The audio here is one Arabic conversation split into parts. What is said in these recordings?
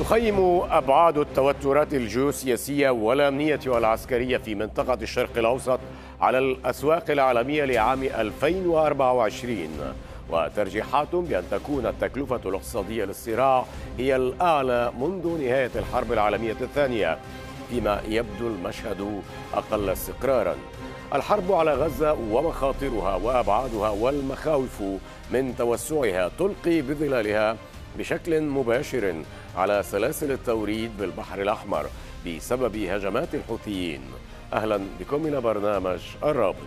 تخيم أبعاد التوترات الجيوسياسية والأمنية والعسكرية في منطقة الشرق الأوسط على الأسواق العالمية لعام 2024 وترجيحات بأن تكون التكلفة الاقتصادية للصراع هي الأعلى منذ نهاية الحرب العالمية الثانية فيما يبدو المشهد أقل استقراراً الحرب على غزة ومخاطرها وأبعادها والمخاوف من توسعها تلقي بظلالها بشكل مباشر على سلاسل التوريد بالبحر الأحمر بسبب هجمات الحوثيين أهلا بكم إلى برنامج الرابط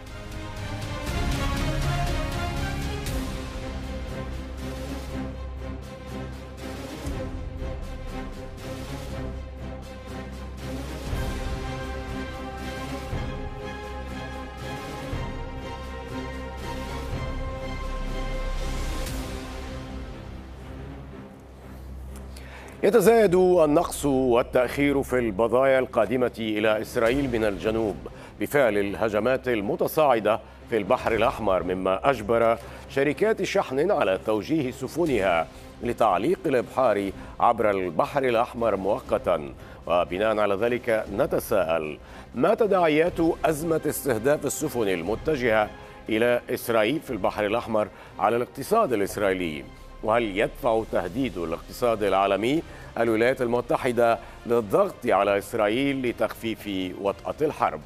يتزايد النقص والتأخير في البضايا القادمة إلى إسرائيل من الجنوب بفعل الهجمات المتصاعدة في البحر الأحمر مما أجبر شركات شحن على توجيه سفنها لتعليق الإبحار عبر البحر الأحمر مؤقتا وبناء على ذلك نتساءل ما تداعيات أزمة استهداف السفن المتجهة إلى إسرائيل في البحر الأحمر على الاقتصاد الإسرائيلي وهل يدفع تهديد الاقتصاد العالمي الولايات المتحدة للضغط على إسرائيل لتخفيف وطأة الحرب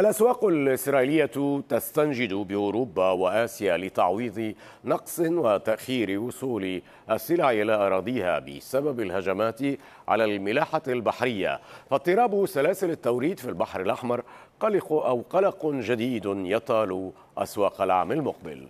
الأسواق الإسرائيلية تستنجد بأوروبا وآسيا لتعويض نقص وتأخير وصول السلع إلى أراضيها بسبب الهجمات على الملاحة البحرية فاضطراب سلاسل التوريد في البحر الأحمر قلق أو قلق جديد يطال أسواق العام المقبل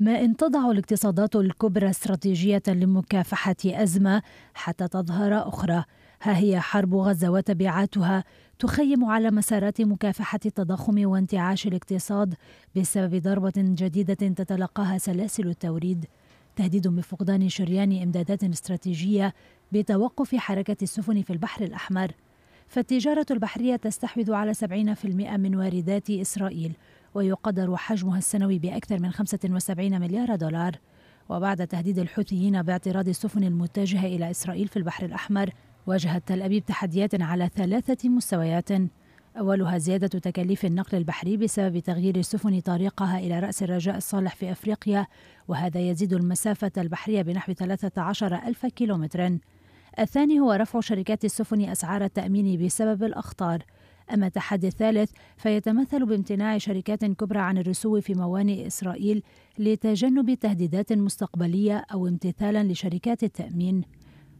ما إن تضع الاقتصادات الكبرى استراتيجية لمكافحة أزمة حتى تظهر أخرى ها هي حرب غزة وتبعاتها تخيم على مسارات مكافحة التضخم وانتعاش الاقتصاد بسبب ضربة جديدة تتلقاها سلاسل التوريد تهديد بفقدان شريان إمدادات استراتيجية بتوقف حركة السفن في البحر الأحمر فالتجارة البحرية تستحوذ على 70% من واردات إسرائيل ويقدر حجمها السنوي بأكثر من 75 مليار دولار وبعد تهديد الحوثيين باعتراض السفن المتجهة إلى إسرائيل في البحر الأحمر واجهت تل أبيب تحديات على ثلاثة مستويات أولها زيادة تكاليف النقل البحري بسبب تغيير سفن طريقها إلى رأس الرجاء الصالح في أفريقيا وهذا يزيد المسافة البحرية بنحو 13 ألف كيلومتر الثاني هو رفع شركات السفن أسعار التأمين بسبب الأخطار أما التحدي الثالث فيتمثل بامتناع شركات كبرى عن الرسو في موانئ إسرائيل لتجنب تهديدات مستقبلية أو امتثالا لشركات التأمين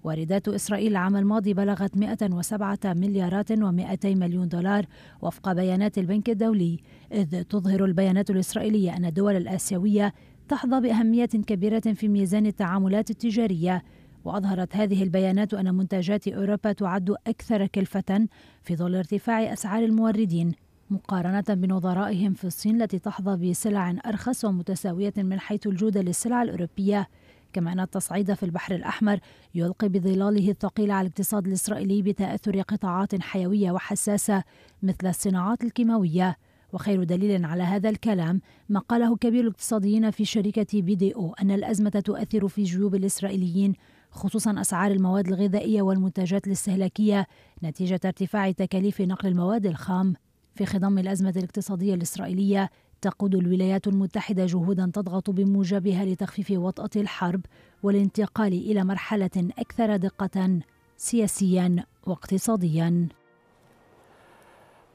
واردات إسرائيل العام الماضي بلغت 107 مليارات و200 مليون دولار وفق بيانات البنك الدولي إذ تظهر البيانات الإسرائيلية أن الدول الآسيوية تحظى بأهمية كبيرة في ميزان التعاملات التجارية وأظهرت هذه البيانات أن منتجات أوروبا تعد أكثر كلفة في ظل ارتفاع أسعار الموردين مقارنة بنظرائهم في الصين التي تحظى بسلع أرخص ومتساوية من حيث الجودة للسلع الأوروبية كما أن التصعيد في البحر الأحمر يلقي بظلاله الثقيل على الاقتصاد الإسرائيلي بتأثر قطاعات حيوية وحساسة مثل الصناعات الكيماوية وخير دليل على هذا الكلام ما قاله كبير الاقتصاديين في شركة بي دي أو أن الأزمة تؤثر في جيوب الإسرائيليين خصوصا أسعار المواد الغذائية والمنتجات الاستهلاكية نتيجة ارتفاع تكاليف نقل المواد الخام في خضم الأزمة الاقتصادية الإسرائيلية تقود الولايات المتحدة جهودا تضغط بموجبها لتخفيف وطأة الحرب والانتقال إلى مرحلة أكثر دقة سياسيا واقتصاديا.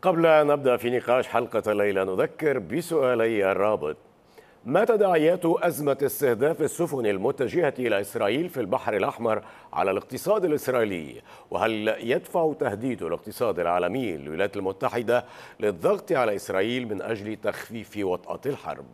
قبل أن نبدأ في نقاش حلقة الليله نذكر بسؤالي الرابط ما تداعيات أزمة استهداف السفن المتجهة إلى إسرائيل في البحر الأحمر على الاقتصاد الإسرائيلي؟ وهل يدفع تهديد الاقتصاد العالمي للولايات المتحدة للضغط على إسرائيل من أجل تخفيف وطأة الحرب؟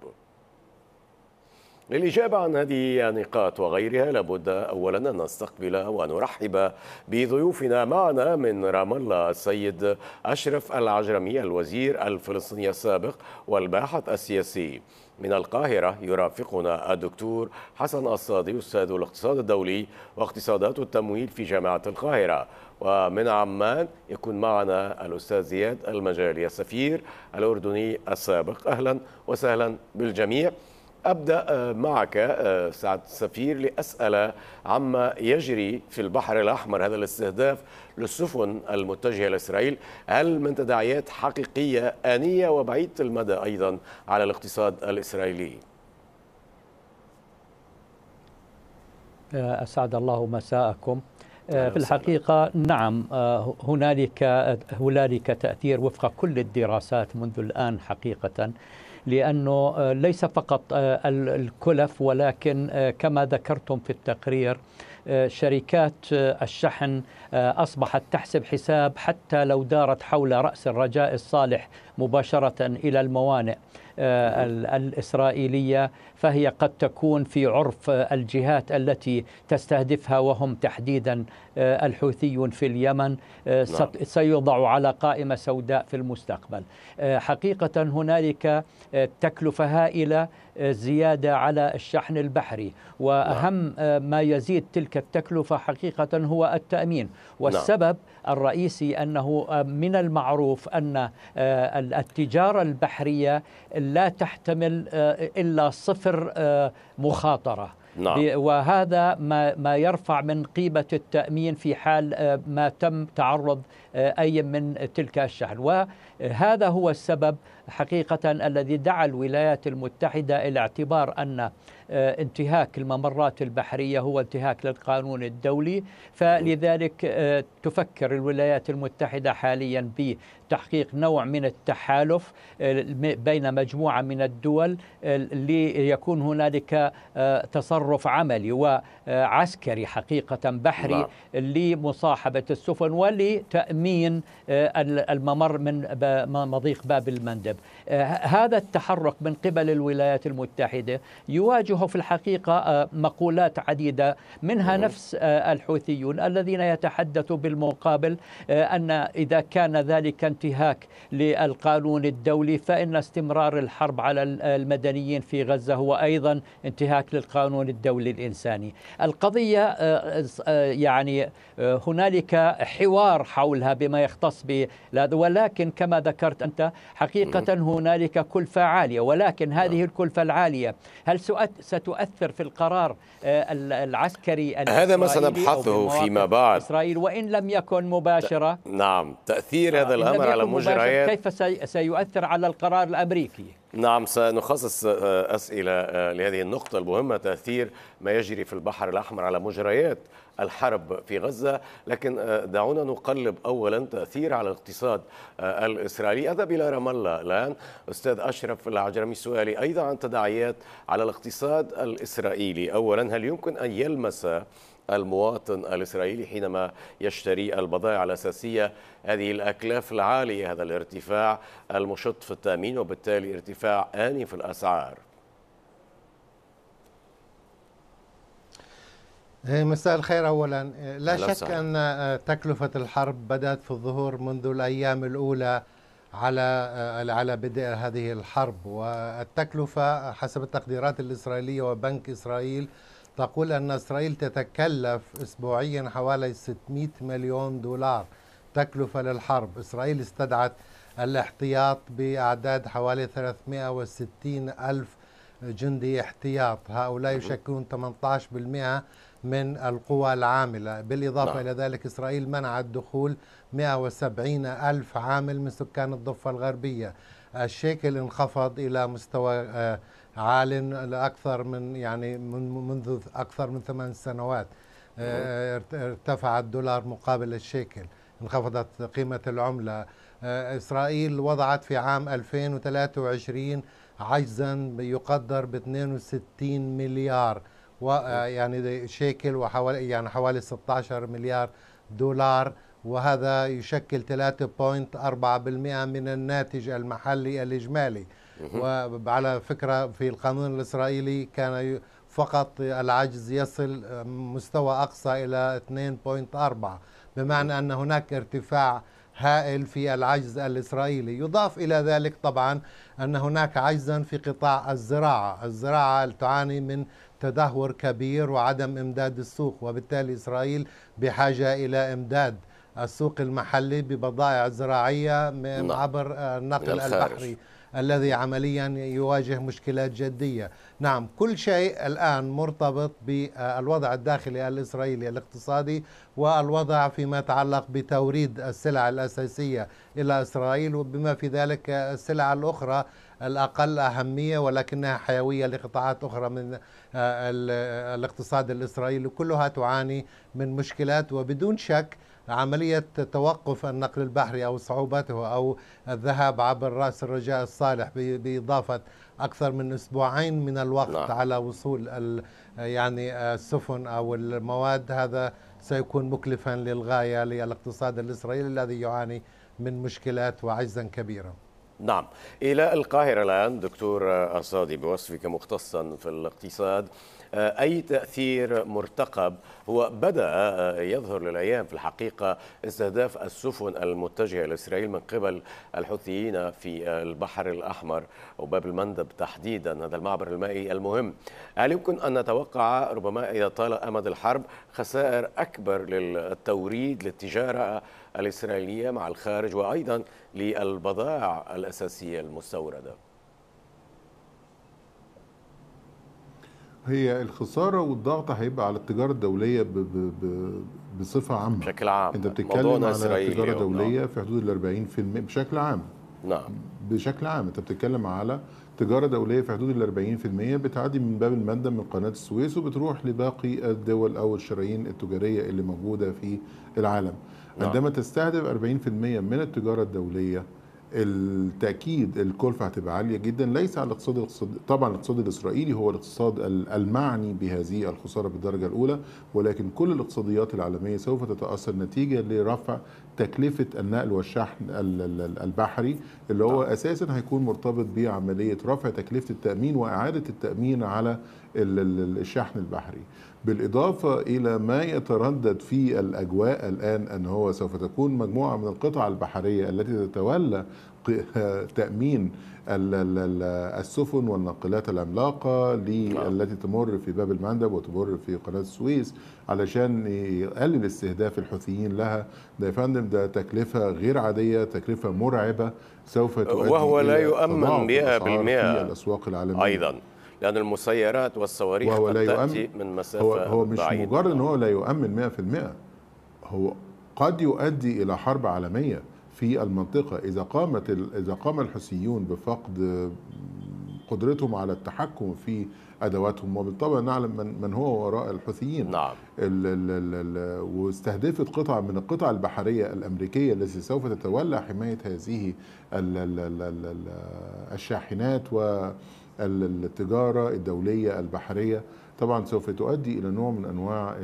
للإجابة عن هذه النقاط وغيرها لابد أولا أن نستقبل ونرحب بضيوفنا معنا من رام الله السيد أشرف العجرمي الوزير الفلسطيني السابق والباحث السياسي من القاهرة يرافقنا الدكتور حسن الصادي أستاذ الاقتصاد الدولي واقتصادات التمويل في جامعة القاهرة ومن عمان يكون معنا الأستاذ زياد المجالي السفير الأردني السابق أهلا وسهلا بالجميع أبدأ آه، معك آه، سعد السفير لأسأل عما يجري في البحر الأحمر هذا الاستهداف للسفن المتجهة لإسرائيل هل من تداعيات حقيقية آنية وبعيدة المدى أيضا على الاقتصاد الإسرائيلي آه، أسعد الله مساءكم في الحقيقة نعم هنالك هنالك تأثير وفق كل الدراسات منذ الآن حقيقة لأنه آه، ليس فقط آه، الكلف ولكن آه، كما ذكرتم في التقرير شركات الشحن أصبحت تحسب حساب حتى لو دارت حول رأس الرجاء الصالح مباشرة إلى الموانئ الإسرائيلية فهي قد تكون في عرف الجهات التي تستهدفها وهم تحديدا آه، الحوثيون في اليمن آه، نعم. سيوضع على قائمة سوداء في المستقبل آه، حقيقة هنالك تكلفة هائلة زيادة على الشحن البحري وأهم نعم. ما يزيد تلك التكلفة حقيقة هو التأمين نعم. والسبب الرئيسي أنه من المعروف أن التجارة البحرية لا تحتمل إلا صفر يوفر آه، مخاطره نعم. وهذا ما ما يرفع من قيمه التامين في حال آه، ما تم تعرض آه، أي من تلك الشحن وهذا هو السبب حقيقة الذي دعا الولايات المتحدة إلى اعتبار أن آه، انتهاك الممرات البحرية هو انتهاك للقانون الدولي فلذلك آه، تفكر الولايات المتحدة حاليا بتحقيق نوع من التحالف بين مجموعة من الدول ليكون هنالك تصرف عملي وعسكري حقيقة بحري نعم. لمصاحبة السفن ولتأمين مين آه، الممر من مضيق باب المندب آه، هذا التحرك من قبل الولايات المتحدة يواجهه في الحقيقة آه، مقولات عديدة منها نعم. نفس الحوثيون الذين يتحدثوا بالمقابل أن إذا كان ذلك انتهاك للقانون الدولي فإن استمرار الحرب على المدنيين في غزة هو أيضا انتهاك للقانون الدولي الإنساني القضية يعني هنالك حوار حولها بما يختص بهذا ولكن كما ذكرت أنت حقيقة هنالك كلفة عالية ولكن هذه نعم. الكلفة العالية هل ستؤثر في القرار آه، العسكري هذا ما سنبحثه فيما بعد إسرائيل وإن لم يكن مباشرة نعم تأثير آه، هذا الأمر على مجريات كيف سيؤثر على القرار الأمريكي نعم سنخصص آه، أسئلة آه، لهذه النقطة المهمة تأثير ما يجري في البحر الأحمر على مجريات الحرب في غزة لكن آه، دعونا نقلب أولا تأثير على الاقتصاد الإسرائيلي أذهب إلى رام الله الآن أستاذ أشرف العجرمي سؤالي أيضا عن تداعيات على الاقتصاد الإسرائيلي أولا هل يمكن أن يلمس المواطن الإسرائيلي حينما يشتري البضائع الأساسية هذه الأكلاف العالية هذا الارتفاع المشط في التأمين وبالتالي ارتفاع آني في الأسعار إيه، مساء الخير اولا إيه، لا شك صحيح. ان تكلفه الحرب بدات في الظهور منذ الايام الاولى على آه، على بدء هذه الحرب والتكلفه حسب التقديرات الاسرائيليه وبنك اسرائيل تقول أن إسرائيل تتكلف أسبوعيا حوالي 600 مليون دولار تكلفة للحرب إسرائيل استدعت الاحتياط بأعداد حوالي 360 ألف جندي احتياط هؤلاء يشكلون 18% من القوى العاملة بالإضافة لا. نعم. إلى ذلك إسرائيل منعت دخول 170 ألف عامل من سكان الضفة الغربية الشيكل انخفض إلى مستوى آه عال لأكثر من يعني من منذ أكثر من ثمان سنوات آه، ارتفع الدولار مقابل الشيكل انخفضت قيمة العملة آه، إسرائيل وضعت في عام 2023 عجزا يقدر ب 62 مليار آه، يعني شيكل وحوالي يعني حوالي 16 مليار دولار وهذا يشكل 3.4% من الناتج المحلي الإجمالي وعلى فكرة في القانون الإسرائيلي كان فقط العجز يصل مستوى أقصى إلى 2.4 بمعنى أن هناك ارتفاع هائل في العجز الإسرائيلي يضاف إلى ذلك طبعا أن هناك عجزا في قطاع الزراعة الزراعة تعاني من تدهور كبير وعدم إمداد السوق وبالتالي إسرائيل بحاجة إلى إمداد السوق المحلي ببضائع زراعية نعم. عبر النقل آه، البحري الذي عمليا يواجه مشكلات جدية نعم كل شيء الآن مرتبط بالوضع الداخلي الإسرائيلي الاقتصادي والوضع فيما يتعلق بتوريد السلع الأساسية إلى إسرائيل وبما في ذلك السلع الأخرى الأقل أهمية ولكنها حيوية لقطاعات أخرى من آه، الاقتصاد الإسرائيلي كلها تعاني من مشكلات وبدون شك عملية توقف النقل البحري أو صعوبته أو الذهاب عبر رأس الرجاء الصالح بإضافة أكثر من أسبوعين من الوقت نعم. على وصول يعني السفن أو المواد هذا سيكون مكلفا للغاية للاقتصاد الإسرائيلي الذي يعاني من مشكلات وعجزا كبيرا نعم إلى القاهرة الآن دكتور أصادي بوصفك مختصا في الاقتصاد آه، أي تأثير مرتقب هو بدأ آه، يظهر للأيام في الحقيقة استهداف السفن المتجهة لإسرائيل من قبل الحوثيين في البحر الأحمر وباب المندب تحديدا هذا المعبر المائي المهم هل يمكن أن نتوقع ربما إذا طال أمد الحرب خسائر أكبر للتوريد للتجارة الإسرائيلية مع الخارج وأيضا للبضائع الأساسية المستوردة هي الخساره والضغط هيبقى على التجاره الدوليه ب ب ب بصفه عامه بشكل عام انت بتتكلم على تجاره دوليه نعم. في حدود ال 40% بشكل عام نعم بشكل عام انت بتتكلم على تجاره دوليه في حدود ال 40% بتعدي من باب الماده من قناه السويس وبتروح لباقي الدول او الشرايين التجاريه اللي موجوده في العالم نعم. عندما تستهدف 40% من التجاره الدوليه التاكيد الكلفه هتبقى عاليه جدا ليس على الاقتصاد الاقتصادي طبعا الاقتصاد الاسرائيلي هو الاقتصاد المعني بهذه الخساره بالدرجه الاولى ولكن كل الاقتصاديات العالميه سوف تتاثر نتيجه لرفع تكلفه النقل والشحن البحري اللي هو نعم. اساسا هيكون مرتبط بعمليه رفع تكلفه التامين واعاده التامين على الشحن البحري بالإضافة إلى ما يتردد في الأجواء الآن أن هو سوف تكون مجموعة من القطع البحرية التي تتولى تأمين السفن والناقلات العملاقة نعم. التي تمر في باب المندب وتمر في قناة السويس علشان يقلل استهداف الحوثيين لها ده يا فندم ده تكلفة غير عادية تكلفة مرعبة سوف تؤدي وهو لا يؤمن 100% في الأسواق العالمية أيضا لأن المسيرات والصواريخ لا تأتي من مسافة هو, هو مش بعيدة. مجرد أن هو لا يؤمن 100% هو قد يؤدي إلى حرب عالمية في المنطقة إذا قامت إذا قام الحوثيون بفقد قدرتهم على التحكم في ادواتهم وبالطبع نعلم من, من هو وراء الحوثيين نعم واستهدفت قطعه من القطع البحريه الامريكيه التي سوف تتولى حمايه هذه الـ الـ الـ الـ الشاحنات و التجارة الدولية البحرية طبعا سوف تؤدي إلى نوع من أنواع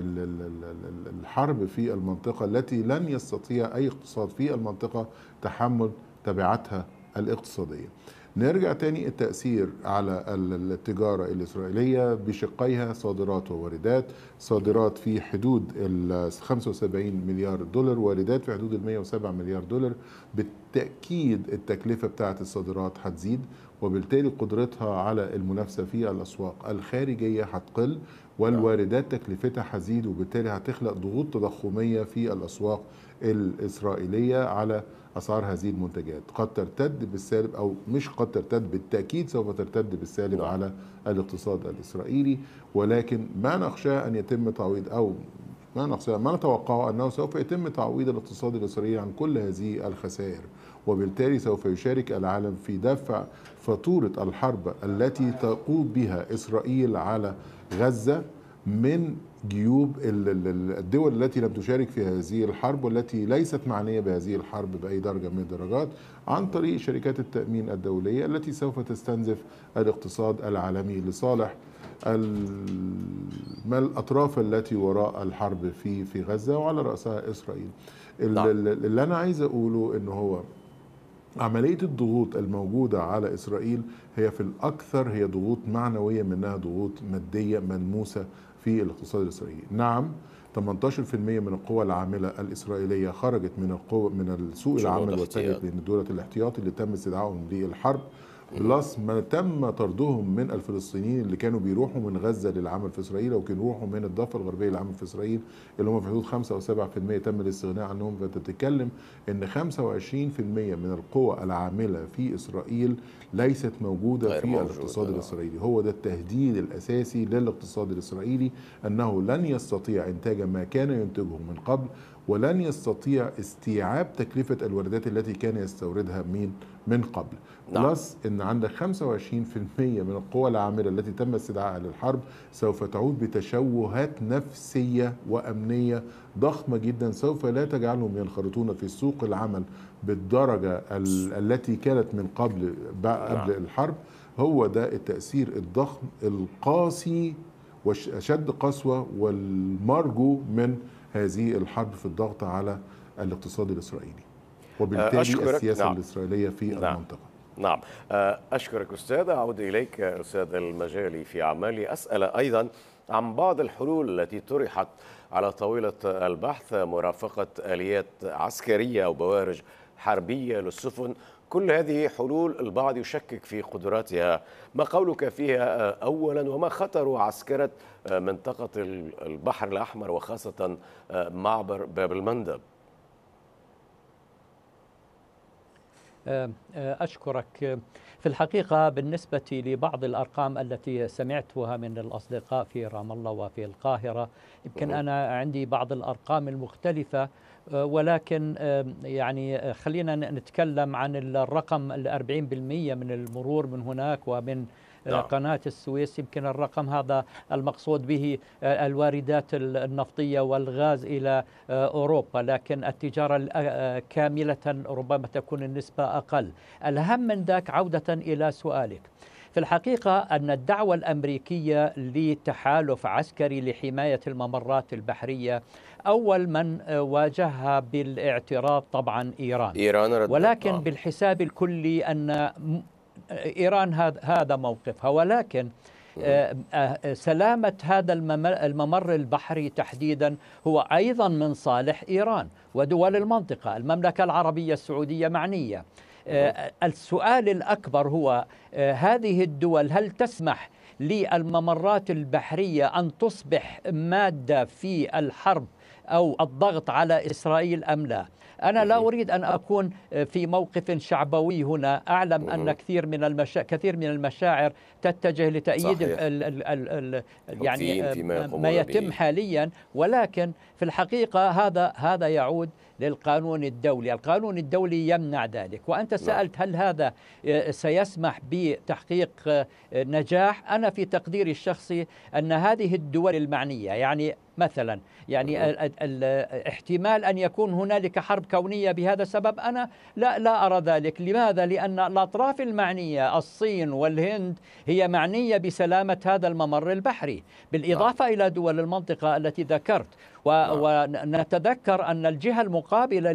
الحرب في المنطقة التي لن يستطيع أي اقتصاد في المنطقة تحمل تبعاتها الاقتصادية نرجع تاني التأثير على التجارة الإسرائيلية بشقيها صادرات وواردات صادرات في حدود ال 75 مليار دولار واردات في حدود ال 107 مليار دولار بالتأكيد التكلفة بتاعة الصادرات هتزيد وبالتالي قدرتها على المنافسه في الاسواق الخارجيه هتقل والواردات تكلفتها هتزيد وبالتالي هتخلق ضغوط تضخميه في الاسواق الاسرائيليه على اسعار هذه المنتجات قد ترتد بالسالب او مش قد ترتد بالتاكيد سوف ترتد بالسالب نعم. على الاقتصاد الاسرائيلي ولكن ما نخشاه ان يتم تعويض او ما نخشاه ما نتوقعه انه سوف يتم تعويض الاقتصاد الاسرائيلي عن كل هذه الخسائر وبالتالي سوف يشارك العالم في دفع فاتورة الحرب التي تقود بها إسرائيل على غزة من جيوب الدول التي لم تشارك في هذه الحرب والتي ليست معنية بهذه الحرب بأي درجة من الدرجات عن طريق شركات التأمين الدولية التي سوف تستنزف الاقتصاد العالمي لصالح الأطراف التي وراء الحرب في في غزة وعلى رأسها إسرائيل نعم. اللي أنا عايز أقوله إن هو عملية الضغوط الموجودة على إسرائيل هي في الأكثر هي ضغوط معنوية منها ضغوط مادية ملموسة في الاقتصاد الإسرائيلي نعم 18% من القوى العاملة الإسرائيلية خرجت من القوة من السوق العمل واتجهت للدولة الاحتياطي اللي تم استدعائهم للحرب بلس ما تم طردهم من الفلسطينيين اللي كانوا بيروحوا من غزه للعمل في اسرائيل او كانوا بيروحوا من الضفه الغربيه للعمل في اسرائيل اللي هم في حدود 5 او 7% تم الاستغناء عنهم فانت بتتكلم ان 25% من القوى العامله في اسرائيل ليست موجوده في الاقتصاد لا. آه. الاسرائيلي هو ده التهديد الاساسي للاقتصاد الاسرائيلي انه لن يستطيع انتاج ما كان ينتجه من قبل ولن يستطيع استيعاب تكلفه الواردات التي كان يستوردها من من قبل نعم. بلس ان عندك 25% من القوى العامله التي تم استدعائها للحرب سوف تعود بتشوهات نفسيه وامنيه ضخمه جدا سوف لا تجعلهم ينخرطون في سوق العمل بالدرجه التي كانت من قبل نعم. قبل نعم. الحرب هو ده التاثير الضخم القاسي واشد قسوه والمرجو من هذه الحرب في الضغط على الاقتصاد الاسرائيلي وبالتالي أشكرك. السياسة نعم. الإسرائيلية في نعم. المنطقة نعم أشكرك أستاذ أعود إليك أستاذ المجالي في اعمالي أسأل أيضا عن بعض الحلول التي طرحت على طاولة البحث مرافقة آليات عسكرية أو بوارج حربية للسفن كل هذه حلول البعض يشكك في قدراتها ما قولك فيها أولا وما خطر عسكرة منطقة البحر الأحمر وخاصة معبر باب المندب آه، آه، أشكرك في الحقيقة بالنسبة لبعض الأرقام التي سمعتها من الأصدقاء في رام الله وفي القاهرة يمكن أنا عندي بعض الأرقام المختلفة آه، ولكن يعني خلينا نتكلم عن الرقم 40% من المرور من هناك ومن نعم. قناة السويس يمكن الرقم هذا المقصود به آه، الواردات النفطية والغاز إلى آه، أوروبا لكن التجارة آه، كاملة ربما تكون النسبة أقل الأهم من ذاك عودة إلى سؤالك في الحقيقة أن الدعوة الأمريكية لتحالف عسكري لحماية الممرات البحرية أول من واجهها بالاعتراض طبعا إيران, إيران ولكن نعم. بالحساب الكلي أن إيران هذا موقفها ولكن آه، آه، آه، سلامة هذا الممر البحري تحديدا هو أيضا من صالح إيران ودول المنطقة المملكة العربية السعودية معنية السؤال الأكبر هو هذه الدول هل تسمح للممرات البحرية أن تصبح مادة في الحرب أو الضغط على إسرائيل أم لا أنا لا أريد أن أكون آه، في موقف شعبوي هنا أعلم أن كثير من المشا... كثير من المشاعر تتجه لتأييد ال... ال... ال... ال... يعني آه، ما يتم حاليا ولكن في الحقيقة هذا هذا يعود للقانون الدولي القانون الدولي يمنع ذلك وأنت نعم. سألت هل هذا آه، سيسمح بتحقيق آه، نجاح أنا في تقديري الشخصي أن هذه الدول المعنية يعني مثلا يعني الاحتمال نعم. احتمال ان يكون هنالك حرب كونيه بهذا السبب انا لا لا ارى ذلك، لماذا؟ لان الاطراف المعنيه الصين والهند هي معنيه بسلامه هذا الممر البحري، بالاضافه نعم. الى دول المنطقه التي ذكرت، ونتذكر نعم. أن الجهة المقابلة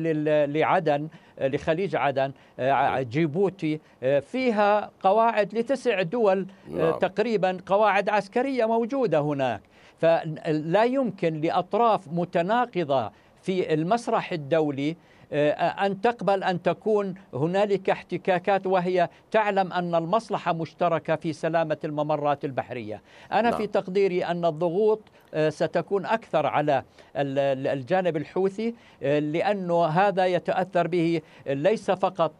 لعدن لخليج عدن آه، نعم. جيبوتي آه، فيها قواعد لتسع دول آه، نعم. تقريبا قواعد عسكرية موجودة هناك فلا يمكن لأطراف متناقضة في المسرح الدولي آه، أن تقبل أن تكون هنالك احتكاكات وهي تعلم أن المصلحة مشتركة في سلامة الممرات البحرية أنا لا. في نعم. تقديري أن الضغوط آه، ستكون أكثر على الجانب الحوثي آه، لأنه هذا يتأثر به ليس فقط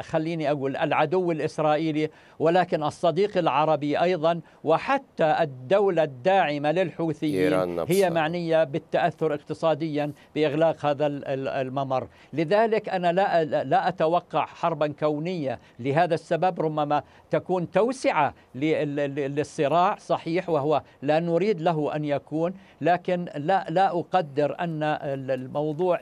خليني أقول العدو الإسرائيلي ولكن الصديق العربي أيضا وحتى الدولة الداعمة للحوثيين هي معنية بالتأثر اقتصاديا بإغلاق هذا الممر لذلك أنا لا, لا أتوقع حربا كونية لهذا السبب ربما تكون توسعة للصراع صحيح وهو لا نريد له أن يكون لكن لا, لا أقدر أن الموضوع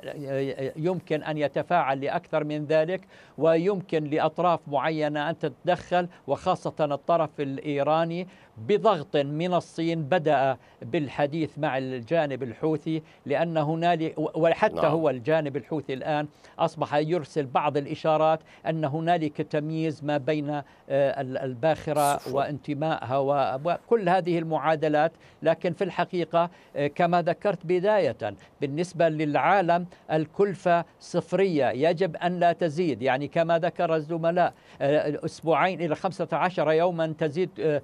يمكن أن يتفاعل لأكثر من ذلك ويمكن لأطراف معينة أن تتدخل وخاصة الطرف الإيراني بضغط من الصين بدأ بالحديث مع الجانب الحوثي لأن هنالك وحتى نعم. هو الجانب الحوثي الآن أصبح يرسل بعض الإشارات أن هنالك تمييز ما بين آه، الباخرة وانتمائها وكل هذه المعادلات لكن في الحقيقة آه، كما ذكرت بداية بالنسبة للعالم الكلفة صفرية يجب أن لا تزيد يعني كما ذكر الزملاء آه، أسبوعين إلى 15 يوما تزيد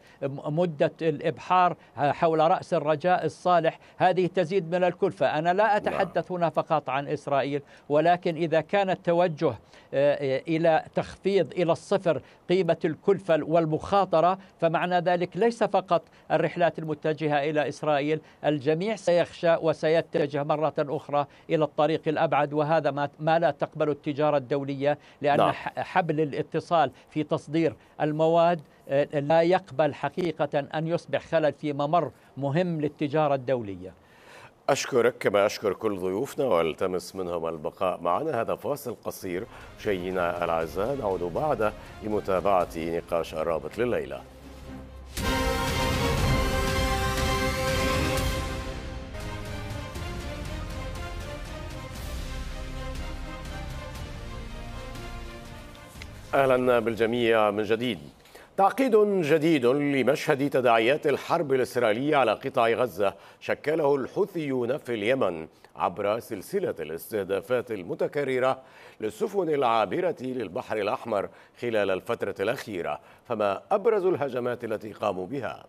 مدة الإبحار حول رأس الرجاء الصالح هذه تزيد من الكلفة أنا لا نعم. أتحدث هنا فقط عن إسرائيل ولكن إذا كان التوجه آه، إلى تخفيض إلى الصفر قيمة الكلفة والمخاطرة فمعنى ذلك ليس فقط الرحلات المتجهة إلى إسرائيل الجميع سيخشى وسيتجه مرة أخرى إلى الطريق الأبعد وهذا ما لا تقبل التجارة الدولية لأن نعم. حبل الاتصال في تصدير المواد لا يقبل حقيقة أن يصبح خلل في ممر مهم للتجارة الدولية أشكرك كما أشكر كل ضيوفنا والتمس منهم البقاء معنا هذا فاصل قصير مشاهدينا الأعزاء نعود بعده لمتابعة نقاش الرابط لليلة أهلا بالجميع من جديد تعقيد جديد لمشهد تداعيات الحرب الإسرائيلية على قطاع غزة شكله الحوثيون في اليمن عبر سلسلة الاستهدافات المتكررة للسفن العابرة للبحر الأحمر خلال الفترة الأخيرة فما أبرز الهجمات التي قاموا بها؟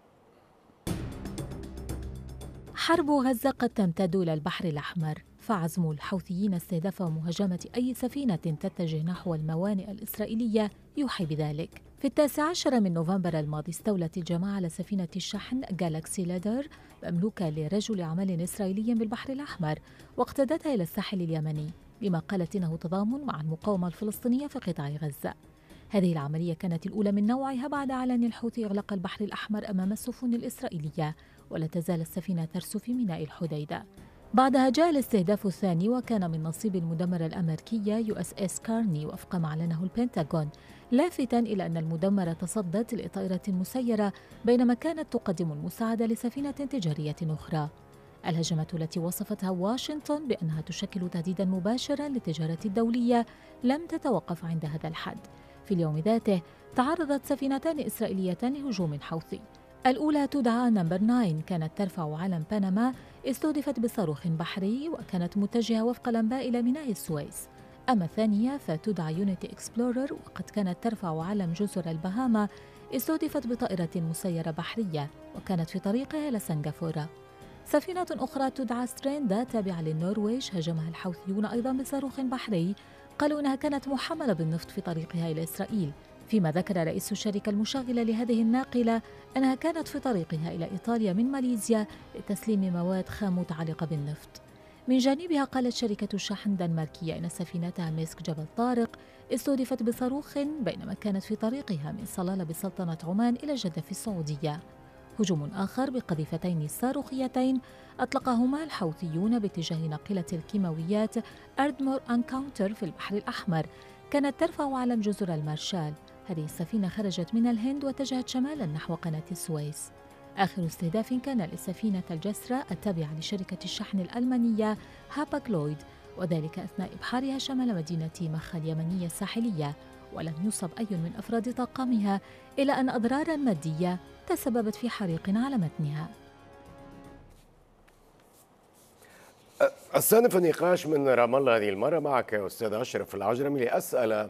حرب غزة قد تمتد إلى البحر الأحمر فعزم الحوثيين استهداف مهاجمة أي سفينة تتجه نحو الموانئ الإسرائيلية يوحي بذلك في التاسع عشر من نوفمبر الماضي استولت الجماعة على سفينة الشحن جالاكسي لادر مملوكة لرجل أعمال إسرائيلي بالبحر الأحمر واقتادتها إلى الساحل اليمني لما قالت إنه تضامن مع المقاومة الفلسطينية في قطاع غزة هذه العملية كانت الأولى من نوعها بعد أعلان الحوثي إغلاق البحر الأحمر أمام السفن الإسرائيلية ولا تزال السفينة ترسو في ميناء الحديدة بعدها جاء الاستهداف الثاني وكان من نصيب المدمرة الأمريكية يو اس اس كارني وفق ما أعلنه البنتاغون لافتا إلى أن المدمرة تصدت لطائرة مسيرة بينما كانت تقدم المساعدة لسفينة تجارية أخرى الهجمة التي وصفتها واشنطن بأنها تشكل تهديدا مباشرا للتجارة الدولية لم تتوقف عند هذا الحد في اليوم ذاته تعرضت سفينتان إسرائيليتان لهجوم حوثي الأولى تدعى نمبر 9 كانت ترفع علم بنما استهدفت بصاروخ بحري وكانت متجهة وفق الأنباء إلى ميناء السويس أما الثانية فتدعى يونيتي إكسبلورر وقد كانت ترفع علم جزر البهاما استهدفت بطائرة مسيرة بحرية وكانت في طريقها إلى سنغافورة سفينة أخرى تدعى ستريندا تابعة للنرويج هاجمها الحوثيون أيضا بصاروخ بحري قالوا إنها كانت محملة بالنفط في طريقها إلى إسرائيل فيما ذكر رئيس الشركة المشغلة لهذه الناقلة أنها كانت في طريقها إلى إيطاليا من ماليزيا لتسليم مواد خام متعلقة بالنفط من جانبها قالت شركة الشحن الدنماركية إن سفينتها ميسك جبل طارق استهدفت بصاروخ بينما كانت في طريقها من صلالة بسلطنة عمان إلى جدة في السعودية هجوم آخر بقذيفتين صاروخيتين أطلقهما الحوثيون باتجاه ناقلة الكيماويات أردمور أنكاونتر في البحر الأحمر كانت ترفع علم جزر المارشال هذه السفينة خرجت من الهند واتجهت شمالا نحو قناة السويس آخر استهداف كان للسفينة الجسرة التابعة لشركة الشحن الألمانية هابا لويد وذلك أثناء إبحارها شمال مدينة مخا اليمنية الساحلية ولم يصب أي من أفراد طاقمها إلا أن أضرارا مادية تسببت في حريق على متنها استأنف أه، النقاش من رام الله هذه المرة معك أستاذ أشرف العجرمي لأسأل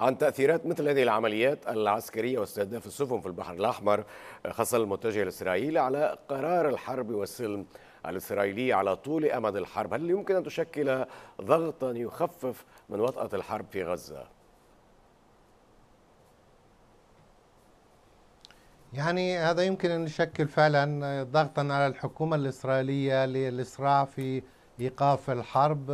عن تأثيرات مثل هذه العمليات العسكرية واستهداف السفن في البحر الأحمر خاصة المتجهة لإسرائيل على قرار الحرب والسلم الإسرائيلي على طول أمد الحرب هل يمكن أن تشكل ضغطا يخفف من وطأة الحرب في غزة؟ يعني هذا يمكن أن يشكل فعلا ضغطا على الحكومة الإسرائيلية للإسراع في إيقاف الحرب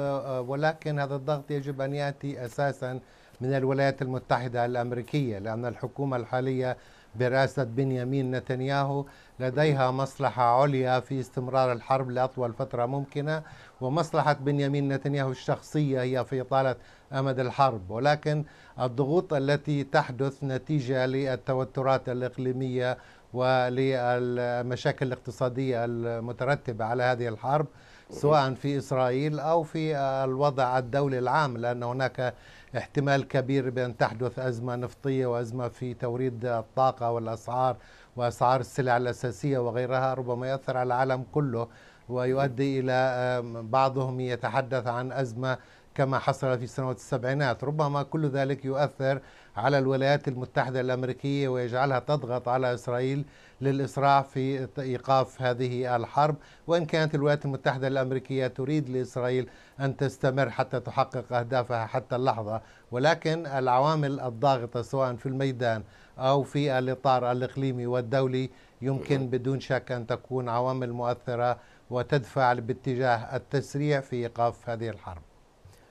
ولكن هذا الضغط يجب أن يأتي أساسا من الولايات المتحدة الأمريكية لأن الحكومة الحالية برئاسة بنيامين نتنياهو لديها مصلحة عليا في استمرار الحرب لأطول فترة ممكنة ومصلحة بنيامين نتنياهو الشخصية هي في إطالة أمد الحرب ولكن الضغوط التي تحدث نتيجة للتوترات الإقليمية وللمشاكل الاقتصادية المترتبة على هذه الحرب سواء في إسرائيل أو في الوضع الدولي العام لأن هناك احتمال كبير بأن تحدث أزمة نفطية وأزمة في توريد الطاقة والأسعار وأسعار السلع الأساسية وغيرها ربما يأثر على العالم كله ويؤدي إلى بعضهم يتحدث عن أزمة كما حصل في سنوات السبعينات ربما كل ذلك يؤثر على الولايات المتحدة الأمريكية ويجعلها تضغط على إسرائيل للإسراع في إيقاف هذه الحرب وإن كانت الولايات المتحدة الأمريكية تريد لإسرائيل أن تستمر حتى تحقق أهدافها حتى اللحظة ولكن العوامل الضاغطة سواء في الميدان أو في الإطار الإقليمي والدولي يمكن بدون شك أن تكون عوامل مؤثرة وتدفع باتجاه التسريع في إيقاف هذه الحرب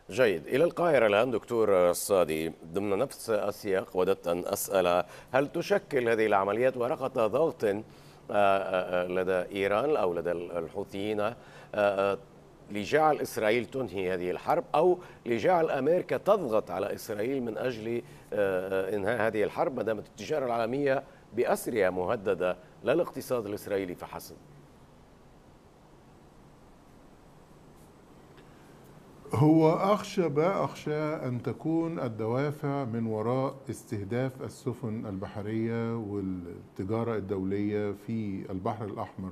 جيد إلى القاهرة الآن دكتور الصادي ضمن نفس السياق وددت أن أسأل هل تشكل هذه العمليات ورقة ضغط آه، آه، آه، لدى إيران أو لدى الحوثيين لجعل إسرائيل تنهي هذه الحرب أو لجعل أمريكا تضغط على إسرائيل من أجل إنهاء هذه الحرب ما دامت التجارة العالمية بأسرها مهددة لا الاقتصاد الإسرائيلي فحسب هو أخشى ما أخشى أن تكون الدوافع من وراء استهداف السفن البحرية والتجارة الدولية في البحر الأحمر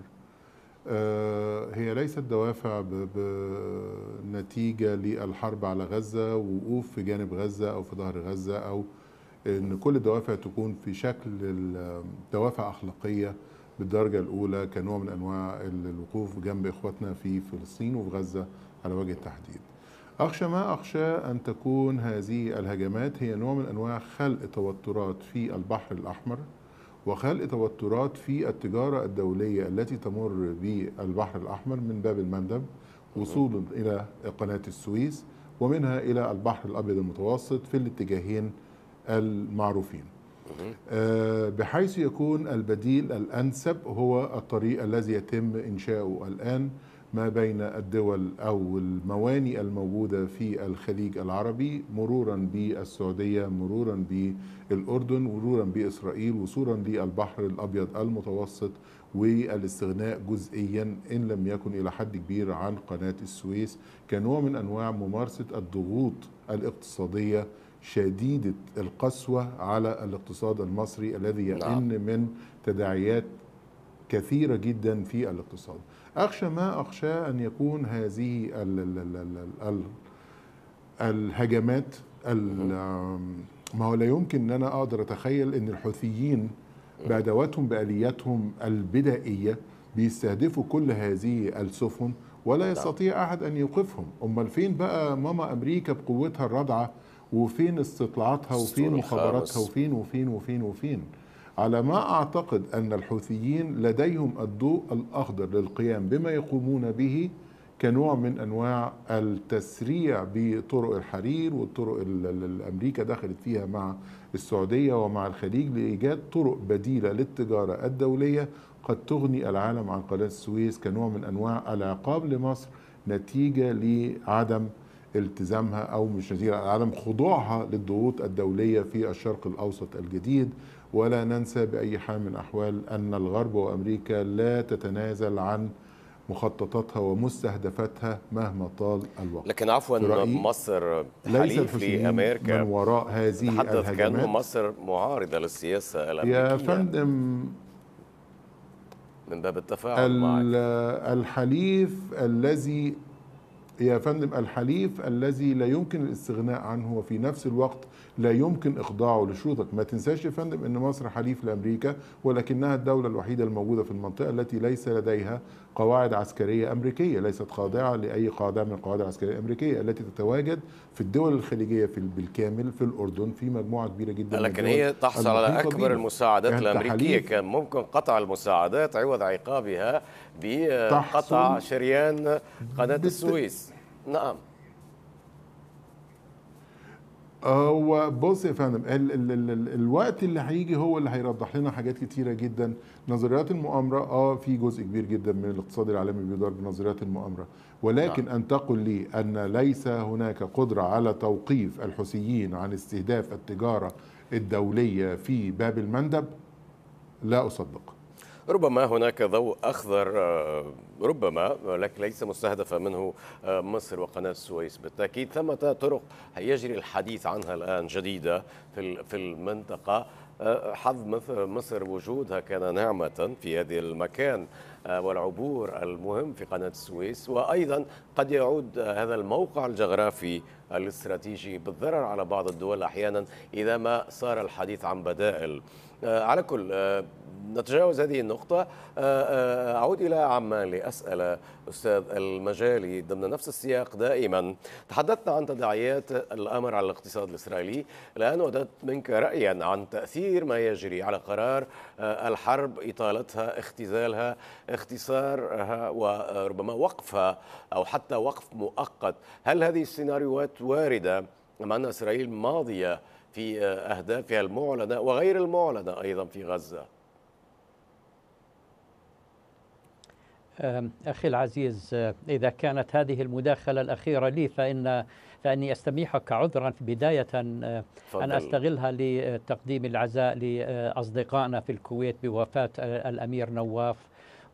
آه، هي ليست دوافع نتيجة للحرب على غزة وقوف في جانب غزة أو في ظهر غزة أو أن كل الدوافع تكون في شكل دوافع أخلاقية بالدرجة الأولى كنوع من أنواع الوقوف جنب إخواتنا في فلسطين وفي غزة على وجه التحديد أخشى ما أخشى أن تكون هذه الهجمات هي نوع من أنواع خلق توترات في البحر الأحمر وخلق توترات في التجارة الدولية التي تمر بالبحر الأحمر من باب المندب وصولا إلى قناة السويس ومنها إلى البحر الأبيض المتوسط في الاتجاهين المعروفين آه، بحيث يكون البديل الأنسب هو الطريق الذي يتم إنشاؤه الآن ما بين الدول او الموانئ الموجوده في الخليج العربي مرورا بالسعوديه مرورا بالاردن مرورا باسرائيل وصولا للبحر الابيض المتوسط والاستغناء جزئيا ان لم يكن الى حد كبير عن قناه السويس كنوع من انواع ممارسه الضغوط الاقتصاديه شديدة القسوة على الاقتصاد المصري الذي نعم. يئن من تداعيات كثيرة جدا في الاقتصاد أخشى ما أخشى أن يكون هذه الهجمات ما هو لا يمكن أن أنا أقدر أتخيل أن الحوثيين بأدواتهم بآلياتهم البدائية بيستهدفوا كل هذه السفن ولا نعم. يستطيع أحد أن يوقفهم أمال فين بقى ماما أمريكا بقوتها الرضعه وفين استطلاعاتها وفين مخابراتها وفين وفين وفين وفين, وفين على ما أعتقد أن الحوثيين لديهم الضوء الأخضر للقيام بما يقومون به كنوع من أنواع التسريع بطرق الحرير والطرق اللي أمريكا دخلت فيها مع السعودية ومع الخليج لإيجاد طرق بديلة للتجارة الدولية قد تغني العالم عن قناة السويس كنوع من أنواع العقاب لمصر نتيجة لعدم التزامها أو مش نتيجة عدم خضوعها للضغوط الدولية في الشرق الأوسط الجديد ولا ننسى باي حال من الاحوال ان الغرب وامريكا لا تتنازل عن مخططاتها ومستهدفاتها مهما طال الوقت لكن عفوا مصر حليف لامريكا من وراء هذه تحدث كانه مصر معارضه للسياسه الامريكيه يا فندم من باب التفاعل معك الحليف الذي يا فندم الحليف الذي لا يمكن الاستغناء عنه وفي نفس الوقت لا يمكن إخضاعه لشروطك ما تنساش يا فندم أن مصر حليف لأمريكا ولكنها الدولة الوحيدة الموجودة في المنطقة التي ليس لديها قواعد عسكرية أمريكية ليست خاضعة لأي قاعدة من القواعد العسكرية الأمريكية التي تتواجد في الدول الخليجية في بالكامل في الأردن في مجموعة كبيرة جدا لكن هي تحصل على أكبر المساعدات الأمريكية كان ممكن قطع المساعدات عوض عقابها بقطع شريان قناة السويس نعم هو بص يا فندم ال ال ال ال الوقت اللي هيجي هو اللي هيرضح لنا حاجات كتيره جدا نظريات المؤامره اه في جزء كبير جدا من الاقتصاد العالمي بيدار بنظريات المؤامره ولكن نعم. ان تقل لي ان ليس هناك قدره على توقيف الحوثيين عن استهداف التجاره الدوليه في باب المندب لا اصدق ربما هناك ضوء أخضر آه، ربما لكن ليس مستهدفة منه آه، مصر وقناة السويس بالتأكيد ثمة طرق يجري الحديث عنها الآن جديدة في المنطقة آه، حظ مصر وجودها كان نعمة في هذا المكان والعبور المهم في قناة السويس وأيضا قد يعود هذا الموقع الجغرافي الاستراتيجي بالضرر على بعض الدول أحيانا إذا ما صار الحديث عن بدائل آه، على كل آه، نتجاوز هذه النقطة آه، أعود إلى عمان لأسأل أستاذ المجالي ضمن نفس السياق دائما تحدثنا عن تداعيات الأمر على الاقتصاد الإسرائيلي الآن وددت منك رأيا عن تأثير ما يجري على قرار الحرب إطالتها اختزالها اختصارها وربما وقفها أو حتى وقف مؤقت هل هذه السيناريوهات واردة أم أن إسرائيل ماضية في آه، أهدافها المعلنة وغير المعلنة أيضا في غزة أخي العزيز آه، إذا كانت هذه المداخلة الأخيرة لي فإن فأني أستميحك عذرا في بداية آه، أن أستغلها لتقديم العزاء لأصدقائنا في الكويت بوفاة الأمير نواف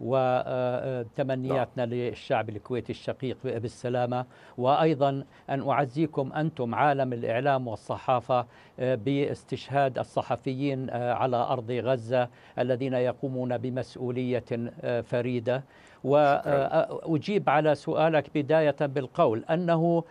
وتمنياتنا نعم. للشعب الكويتي الشقيق بالسلامة وأيضا أن أعزيكم أنتم عالم الإعلام والصحافة آه، باستشهاد الصحفيين آه، على أرض غزة الذين يقومون بمسؤولية آه، فريدة وأجيب على سؤالك بداية بالقول أنه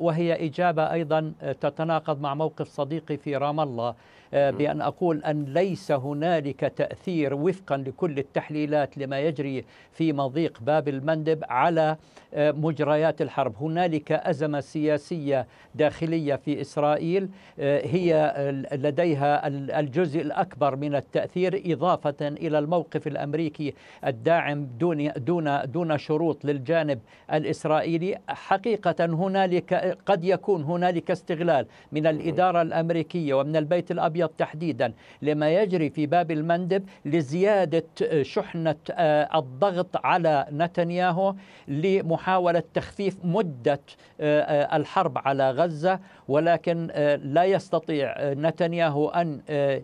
وهي إجابة أيضا تتناقض مع موقف صديقي في رام الله آه، بأن أقول أن ليس هنالك تأثير وفقا لكل التحليلات لما يجري في مضيق باب المندب على آه، مجريات الحرب هنالك أزمة سياسية داخلية في إسرائيل آه، هي لديها الجزء الأكبر من التأثير إضافة إلى الموقف الأمريكي الداعم دون دون دون شروط للجانب الإسرائيلي حقيقة هنالك قد يكون هنالك استغلال من الإدارة الأمريكية ومن البيت الأبيض الأبيض تحديدا لما يجري في باب المندب لزيادة آه، شحنة آه، الضغط على نتنياهو لمحاولة تخفيف مدة آه، الحرب على غزة ولكن لا يستطيع نتنياهو أن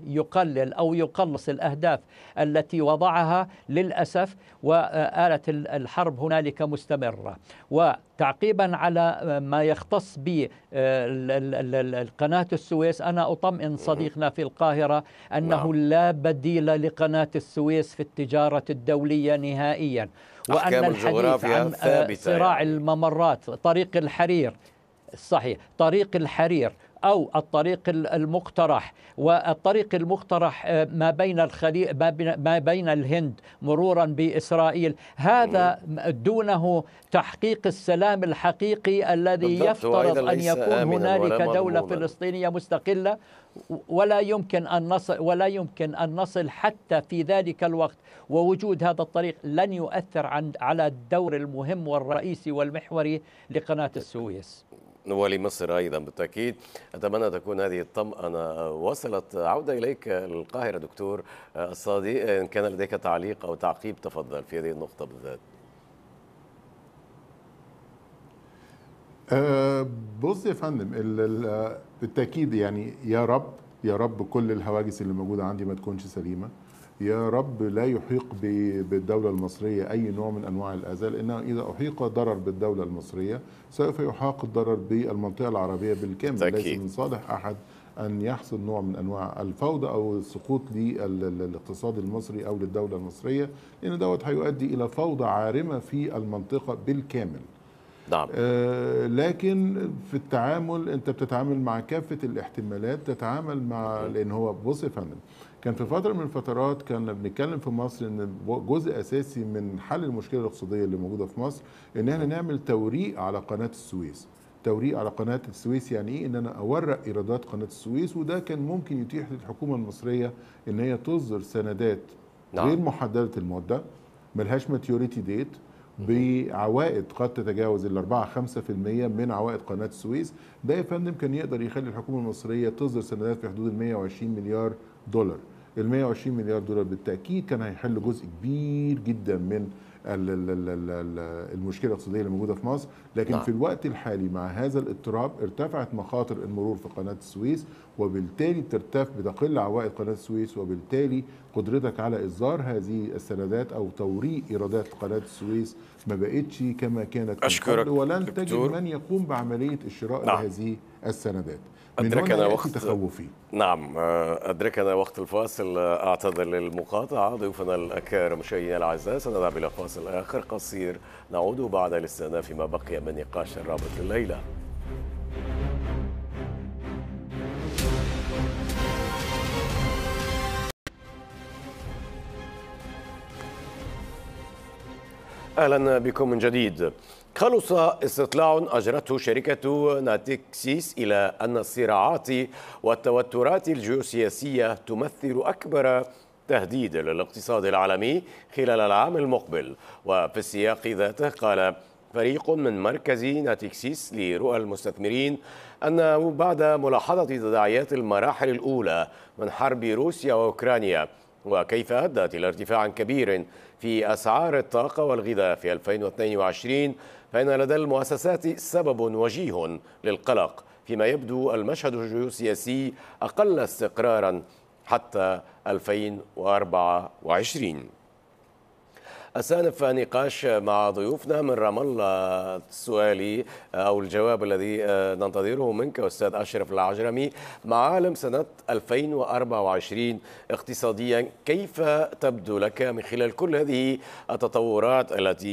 يقلل أو يقلص الأهداف التي وضعها للأسف وآلة الحرب هنالك مستمرة و تعقيبا على ما يختص بقناة آه، السويس أنا أطمئن صديقنا في القاهرة أنه نعم. لا بديل لقناة السويس في التجارة الدولية نهائيا وأن الحديث عن آه، صراع يعني. الممرات طريق الحرير صحيح طريق الحرير أو الطريق المقترح والطريق المقترح آه، ما بين الخليج ما بين الهند مرورا بإسرائيل هذا دونه تحقيق السلام الحقيقي الذي يفترض أن يكون هنالك دولة فلسطينية مستقلة ولا يمكن ان نصل ولا يمكن ان نصل حتى في ذلك الوقت ووجود هذا الطريق لن يؤثر عن على الدور المهم والرئيسي والمحوري لقناه السويس ولمصر أيضا بالتأكيد أتمنى تكون هذه الطمأنة وصلت عودة إليك القاهرة دكتور الصادي إن كان لديك تعليق أو تعقيب تفضل في هذه النقطة بالذات أه، بص يا فندم بالتاكيد يعني يا رب يا رب كل الهواجس اللي موجوده عندي ما تكونش سليمه يا رب لا يحيق بالدولة المصرية أي نوع من أنواع الأذى لأنه إذا أحيق ضرر بالدولة المصرية سوف يحاق الضرر بالمنطقة العربية بالكامل تكي. ليس من صالح أحد أن يحصل نوع من أنواع الفوضى أو السقوط للاقتصاد المصري أو للدولة المصرية لأن دوت هيؤدي إلى فوضى عارمة في المنطقة بالكامل نعم. آه، لكن في التعامل انت بتتعامل مع كافه الاحتمالات تتعامل مع لان هو بص يا فندم كان في فتره من الفترات كنا بنتكلم في مصر ان جزء اساسي من حل المشكله الاقتصاديه اللي موجوده في مصر ان احنا نعمل توريق على قناه السويس توريق على قناه السويس يعني ايه ان انا اورق ايرادات قناه السويس وده كان ممكن يتيح للحكومه المصريه ان هي تصدر سندات نعم. غير محدده المده ملهاش ماتيوريتي ديت بعوائد قد تتجاوز ال 4 5% من عوائد قناه السويس ده يا فندم كان يقدر يخلي الحكومه المصريه تصدر سندات في حدود ال 120 مليار دولار ال 120 مليار دولار بالتاكيد كان هيحل جزء كبير جدا من المشكله الاقتصاديه اللي موجوده في مصر لكن نعم. في الوقت الحالي مع هذا الاضطراب ارتفعت مخاطر المرور في قناه السويس وبالتالي ترتفع بتقل عوائد قناه السويس وبالتالي قدرتك على اصدار هذه السندات او توريق ايرادات قناه السويس ما بقتش كما كانت اشكرك ولن تجد من يقوم بعمليه الشراء نعم. لهذه السندات أدركنا وقت تخوفي نعم آه، أدركنا وقت الفاصل أعتذر للمقاطعة ضيوفنا الأكارم مشاهدينا الأعزاء سنذهب إلى فاصل آخر قصير نعود بعد الاستئناف ما بقي من نقاش الرابط الليلة اهلا بكم من جديد خلص استطلاع أجرته شركة ناتكسيس إلى أن الصراعات والتوترات الجيوسياسية تمثل أكبر تهديد للاقتصاد العالمي خلال العام المقبل وفي السياق ذاته قال فريق من مركز ناتكسيس لرؤى المستثمرين أنه بعد ملاحظة تداعيات المراحل الأولى من حرب روسيا وأوكرانيا وكيف أدت إلى ارتفاع كبير في أسعار الطاقة والغذاء في 2022 فإن لدى المؤسسات سبب وجيه للقلق فيما يبدو المشهد الجيوسياسي أقل استقرارا حتى 2024 أسانف نقاش مع ضيوفنا من رام الله سؤالي أو الجواب الذي آه، ننتظره منك أستاذ أشرف العجرمي معالم سنة 2024 اقتصاديا كيف تبدو لك من خلال كل هذه التطورات التي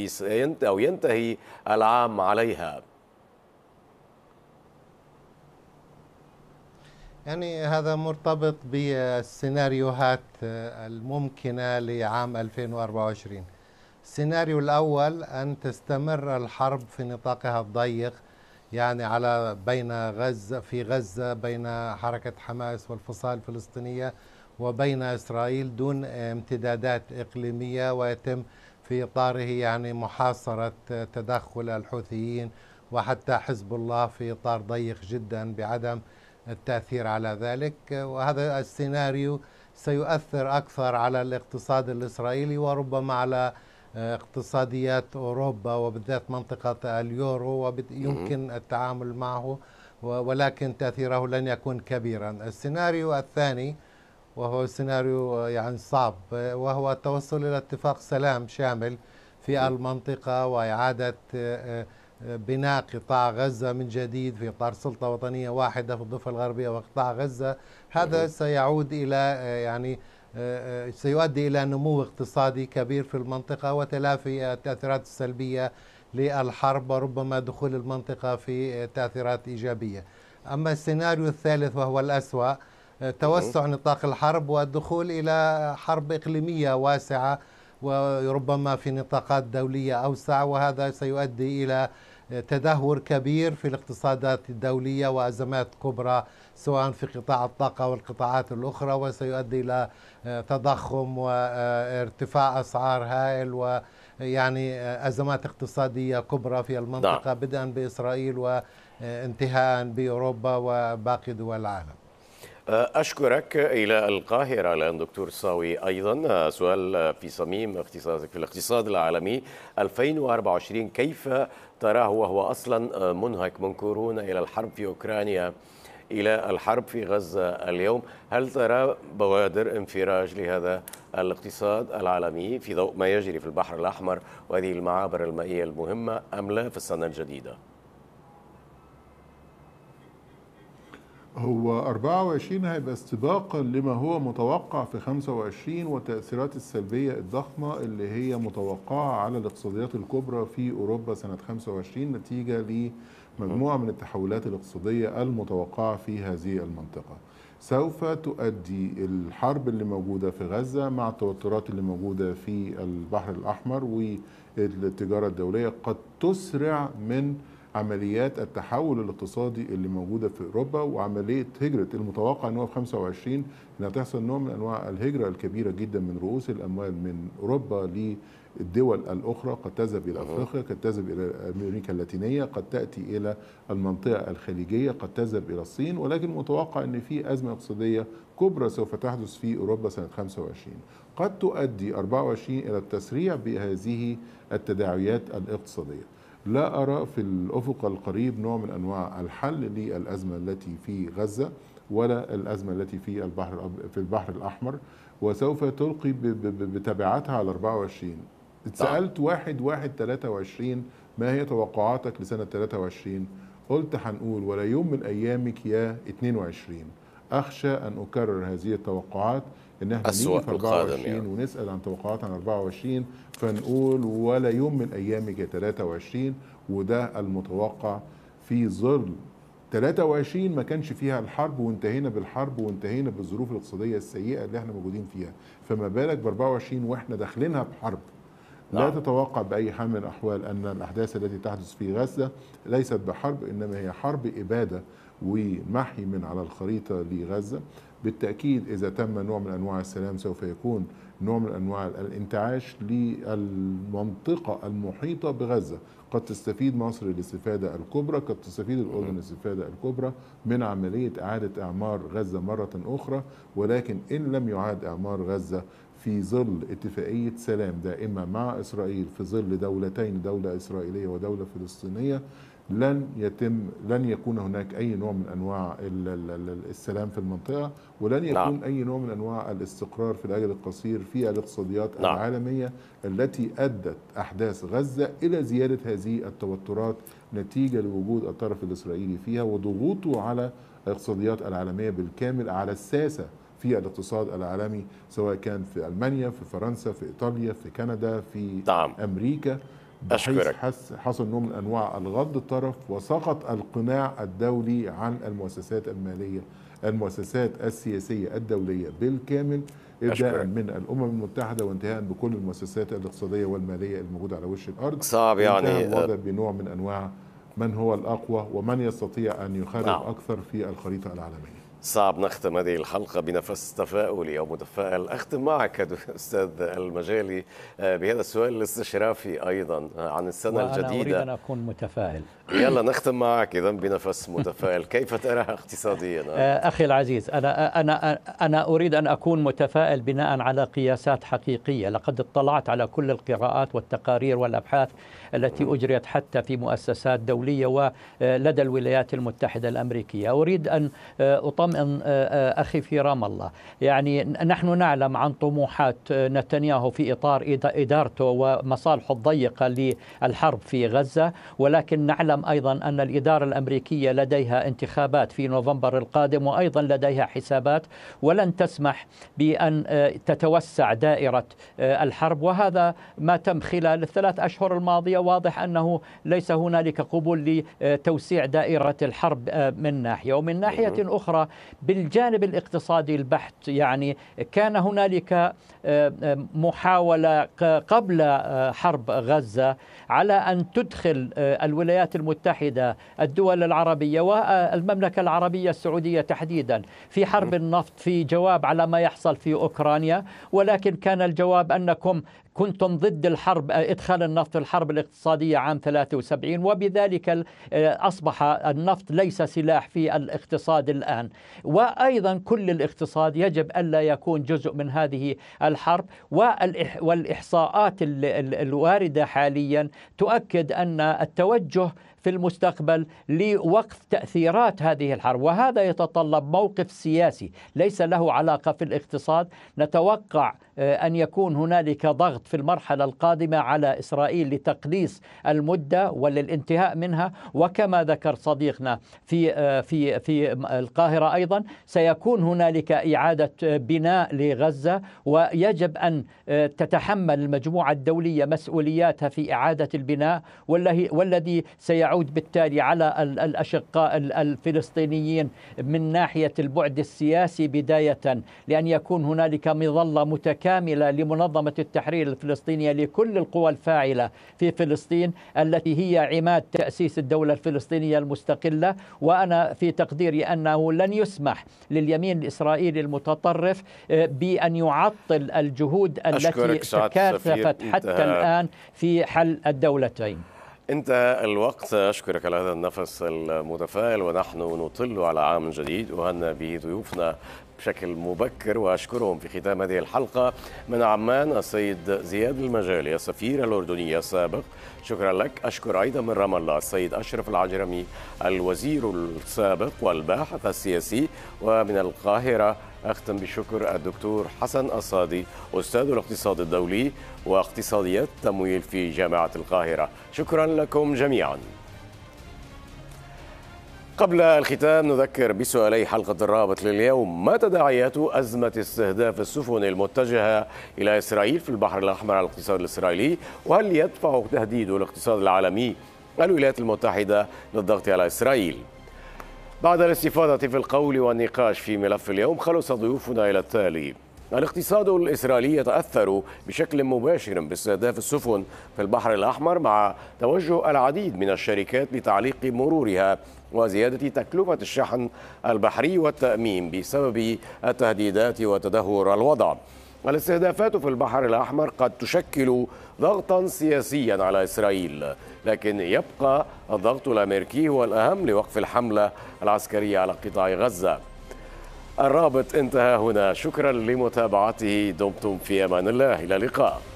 أو ينتهي العام عليها؟ يعني هذا مرتبط بالسيناريوهات آه، الممكنة لعام 2024 السيناريو الأول أن تستمر الحرب في نطاقها الضيق يعني على بين غزة في غزة بين حركة حماس والفصائل الفلسطينية وبين إسرائيل دون امتدادات إقليمية ويتم في إطاره يعني محاصرة تدخل الحوثيين وحتى حزب الله في إطار ضيق جدا بعدم التأثير على ذلك وهذا السيناريو سيؤثر أكثر على الاقتصاد الإسرائيلي وربما على اقتصاديات أوروبا وبالذات منطقة اليورو ويمكن التعامل معه ولكن تأثيره لن يكون كبيرا السيناريو الثاني وهو سيناريو يعني صعب وهو التوصل إلى اتفاق سلام شامل في المنطقة وإعادة بناء قطاع غزة من جديد في إطار سلطة وطنية واحدة في الضفة الغربية وقطاع غزة هذا سيعود إلى يعني آه، آه، سيؤدي إلى نمو اقتصادي كبير في المنطقة وتلافي التأثيرات السلبية للحرب وربما دخول المنطقة في تأثيرات إيجابية أما السيناريو الثالث وهو الأسوأ آه، توسع نطاق الحرب والدخول إلى حرب إقليمية واسعة وربما في نطاقات دولية أوسع وهذا سيؤدي إلى تدهور كبير في الاقتصادات الدولية وأزمات كبرى سواء في قطاع الطاقة والقطاعات الأخرى وسيؤدي إلى آه، تضخم وارتفاع آه، أسعار هائل ويعني آه، أزمات اقتصادية كبرى في المنطقة نعم. بدءا بإسرائيل وانتهاء بأوروبا وباقي دول العالم أشكرك إلى القاهرة الآن دكتور صاوي أيضا سؤال في صميم اختصاصك في الاقتصاد العالمي 2024 كيف تراه وهو أصلا آه، منهك من كورونا إلى الحرب في أوكرانيا إلى الحرب في غزة اليوم هل ترى بوادر انفراج لهذا الاقتصاد العالمي في ضوء ما يجري في البحر الأحمر وهذه المعابر المائية المهمة أم لا في السنة الجديدة؟ هو 24 هيبقى استباقا لما هو متوقع في 25 والتأثيرات السلبية الضخمة اللي هي متوقعة على الاقتصاديات الكبرى في أوروبا سنة 25 نتيجة لمجموعة من التحولات الاقتصادية المتوقعة في هذه المنطقة سوف تؤدي الحرب اللي موجودة في غزة مع التوترات اللي موجودة في البحر الأحمر والتجارة الدولية قد تسرع من عمليات التحول الاقتصادي اللي موجوده في اوروبا وعمليه هجره المتوقع ان هو في 25 انها تحصل نوع من انواع الهجره الكبيره جدا من رؤوس الاموال من اوروبا للدول الاخرى قد تذهب الى افريقيا قد تذهب الى امريكا اللاتينيه قد تاتي الى المنطقه الخليجيه قد تذهب الى الصين ولكن متوقع ان في ازمه اقتصاديه كبرى سوف تحدث في اوروبا سنه 25 قد تؤدي 24 الى التسريع بهذه التداعيات الاقتصاديه لا أرى في الأفق القريب نوع من أنواع الحل للأزمة التي في غزة ولا الأزمة التي في البحر في البحر الأحمر وسوف تلقي بتبعاتها على 24 اتسألت واحد واحد 23 ما هي توقعاتك لسنة 23 قلت هنقول ولا يوم من أيامك يا 22 أخشى أن أكرر هذه التوقعات ان احنا نيجي في 24 يعني. ونسال عن توقعات عن 24 فنقول ولا يوم من الايام يجي 23 وده المتوقع في ظل 23 ما كانش فيها الحرب وانتهينا بالحرب وانتهينا بالظروف الاقتصاديه السيئه اللي احنا موجودين فيها فما بالك ب 24 واحنا داخلينها بحرب لا نعم. تتوقع باي حال من الاحوال ان الاحداث التي تحدث في غزه ليست بحرب انما هي حرب اباده ومحي من على الخريطة لغزة بالتأكيد إذا تم نوع من أنواع السلام سوف يكون نوع من أنواع الانتعاش للمنطقة المحيطة بغزة قد تستفيد مصر الاستفادة الكبرى قد تستفيد الأردن الاستفادة الكبرى من عملية إعادة إعمار غزة مرة أخرى ولكن إن لم يعاد إعمار غزة في ظل اتفاقية سلام دائمة مع إسرائيل في ظل دولتين دولة إسرائيلية ودولة فلسطينية لن يتم لن يكون هناك اي نوع من انواع السلام في المنطقه ولن نعم. يكون نعم. اي نوع من انواع الاستقرار في الاجل القصير في الاقتصاديات نعم. العالميه التي ادت احداث غزه الى زياده هذه التوترات نتيجه لوجود الطرف الاسرائيلي فيها وضغوطه على الاقتصاديات العالميه بالكامل على الساسه في الاقتصاد العالمي سواء كان في المانيا في فرنسا في ايطاليا في كندا في نعم. امريكا أشكرك حصل نوع من أنواع الغض الطرف وسقط القناع الدولي عن المؤسسات المالية المؤسسات السياسية الدولية بالكامل ابداء من الامم المتحده وانتهاء بكل المؤسسات الاقتصاديه والماليه الموجوده على وش الارض صعب يعني آه. الوضع بنوع من انواع من هو الاقوى ومن يستطيع ان يخرب نعم. اكثر في الخريطه العالميه صعب نختم هذه الحلقة بنفس تفاؤلي أو متفائل أختم معك أستاذ المجالي آه، بهذا السؤال الاستشرافي أيضا آه، عن السنة وأنا الجديدة أريد أن أكون متفائل يلا نختم معك إذا بنفس متفائل كيف تراها اقتصاديا آه. أخي العزيز أنا, أنا, أنا أريد أن أكون متفائل بناء على قياسات حقيقية لقد اطلعت على كل القراءات والتقارير والأبحاث التي أجريت حتى في مؤسسات دولية ولدى الولايات المتحدة الأمريكية أريد أن أطمئن أخي في رام الله يعني نحن نعلم عن طموحات نتنياهو في إطار إدارته ومصالحه الضيقة للحرب في غزة ولكن نعلم أيضا أن الإدارة الأمريكية لديها انتخابات في نوفمبر القادم وأيضا لديها حسابات ولن تسمح بأن تتوسع دائرة الحرب وهذا ما تم خلال الثلاث أشهر الماضية واضح أنه ليس هنالك قبول لتوسيع دائرة الحرب من ناحية ومن ناحية نعم. أخرى بالجانب الاقتصادي البحت يعني كان هنالك آه، آه، محاولة قبل آه، حرب غزة على أن تدخل الولايات المتحدة الدول العربية والمملكة العربية السعودية تحديدا في حرب النفط في جواب على ما يحصل في أوكرانيا ولكن كان الجواب أنكم كنتم ضد الحرب آه، إدخال النفط الحرب الاقتصادية عام 73 وبذلك آه، أصبح النفط ليس سلاح في الاقتصاد الآن وأيضا كل الاقتصاد يجب ألا يكون جزء من هذه الحرب والإحصاءات الواردة حاليا تؤكد أن التوجه في المستقبل لوقف تأثيرات هذه الحرب وهذا يتطلب موقف سياسي ليس له علاقة في الاقتصاد نتوقع آه، أن يكون هنالك ضغط في المرحلة القادمة على إسرائيل لتقليص المدة وللانتهاء منها وكما ذكر صديقنا في آه، في في القاهرة أيضا سيكون هنالك إعادة آه، بناء لغزة ويجب أن تتحمل المجموعة الدولية مسؤولياتها في إعادة البناء والذي سيعود يعود بالتالي على الأشقاء الفلسطينيين من ناحية البعد السياسي بداية لأن يكون هنالك مظلة متكاملة لمنظمة التحرير الفلسطينية لكل القوى الفاعلة في فلسطين التي هي عماد تأسيس الدولة الفلسطينية المستقلة وأنا في تقديري أنه لن يسمح لليمين الإسرائيلي المتطرف آه، بأن يعطل الجهود التي تكاثفت حتى الآن في حل الدولتين انت الوقت أشكرك على هذا النفس المتفائل ونحن نطل على عام جديد وهنا به ضيوفنا بشكل مبكر وأشكرهم في ختام هذه الحلقة من عمان السيد زياد المجالي السفير الأردني السابق شكرا لك أشكر أيضا من رام الله السيد أشرف العجرمي الوزير السابق والباحث السياسي ومن القاهرة أختم بشكر الدكتور حسن الصادي أستاذ الاقتصاد الدولي واقتصاديات التمويل في جامعة القاهرة شكرا لكم جميعاً قبل الختام نذكر بسؤالي حلقة الرابط لليوم ما تداعيات أزمة استهداف السفن المتجهة إلى إسرائيل في البحر الأحمر على الاقتصاد الإسرائيلي وهل يدفع تهديد الاقتصاد العالمي الولايات المتحدة للضغط على إسرائيل بعد الاستفادة في القول والنقاش في ملف اليوم خلص ضيوفنا إلى التالي الاقتصاد الإسرائيلي يتأثر بشكل مباشر باستهداف السفن في البحر الأحمر مع توجه العديد من الشركات لتعليق مرورها وزيادة تكلفة الشحن البحري والتأمين بسبب التهديدات وتدهور الوضع الاستهدافات في البحر الأحمر قد تشكل ضغطا سياسيا على إسرائيل لكن يبقى الضغط الأمريكي هو الأهم لوقف الحملة العسكرية على قطاع غزة الرابط انتهى هنا شكرا لمتابعته دمتم في أمان الله إلى اللقاء